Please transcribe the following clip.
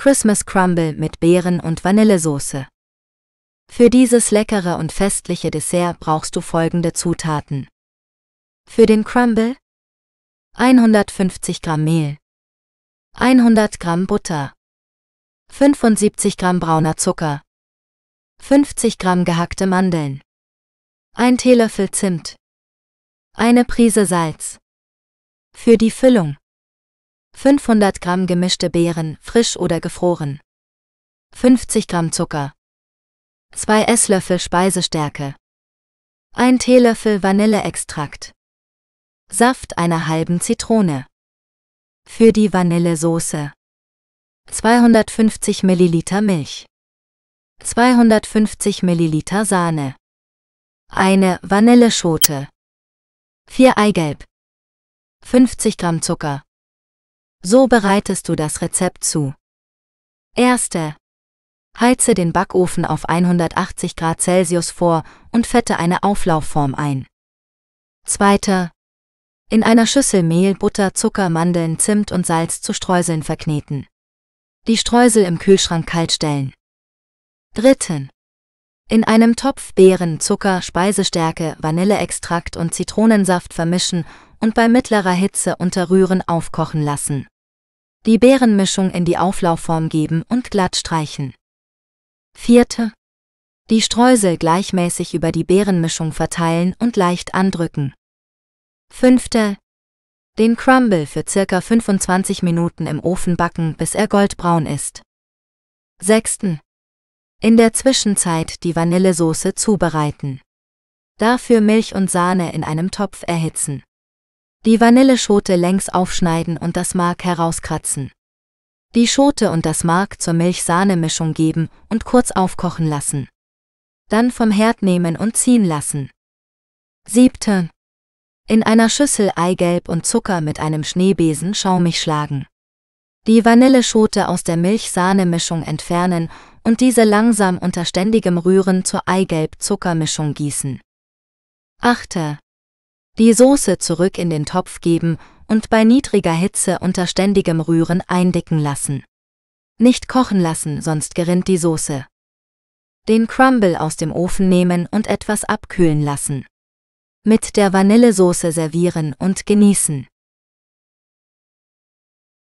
Christmas Crumble mit Beeren und Vanillesoße. Für dieses leckere und festliche Dessert brauchst du folgende Zutaten. Für den Crumble 150 Gramm Mehl, 100 Gramm Butter, 75 Gramm brauner Zucker, 50 Gramm gehackte Mandeln, ein Teelöffel Zimt, eine Prise Salz. Für die Füllung 500 Gramm gemischte Beeren, frisch oder gefroren. 50 Gramm Zucker. 2 Esslöffel Speisestärke. 1 Teelöffel Vanilleextrakt. Saft einer halben Zitrone. Für die Vanillesoße. 250 Milliliter Milch. 250 Milliliter Sahne. Eine Vanilleschote. 4 Eigelb. 50 Gramm Zucker. So bereitest du das Rezept zu. Erste. Heize den Backofen auf 180 Grad Celsius vor und fette eine Auflaufform ein. Zweiter. In einer Schüssel Mehl, Butter, Zucker, Mandeln, Zimt und Salz zu Streuseln verkneten. Die Streusel im Kühlschrank kalt stellen. Dritten. In einem Topf Beeren, Zucker, Speisestärke, Vanilleextrakt und Zitronensaft vermischen und bei mittlerer Hitze unter Rühren aufkochen lassen. Die Beerenmischung in die Auflaufform geben und glatt streichen. Vierte. Die Streusel gleichmäßig über die Beerenmischung verteilen und leicht andrücken. Fünfte. Den Crumble für circa 25 Minuten im Ofen backen, bis er goldbraun ist. Sechsten. In der Zwischenzeit die Vanillesoße zubereiten. Dafür Milch und Sahne in einem Topf erhitzen. Die Vanilleschote längs aufschneiden und das Mark herauskratzen. Die Schote und das Mark zur Milch-Sahne-Mischung geben und kurz aufkochen lassen. Dann vom Herd nehmen und ziehen lassen. 7. In einer Schüssel Eigelb und Zucker mit einem Schneebesen schaumig schlagen. Die Vanilleschote aus der Milch-Sahne-Mischung entfernen und diese langsam unter ständigem Rühren zur Eigelb-Zuckermischung gießen. 8 die Soße zurück in den Topf geben und bei niedriger Hitze unter ständigem Rühren eindicken lassen. Nicht kochen lassen, sonst gerinnt die Soße. Den Crumble aus dem Ofen nehmen und etwas abkühlen lassen. Mit der Vanillesoße servieren und genießen.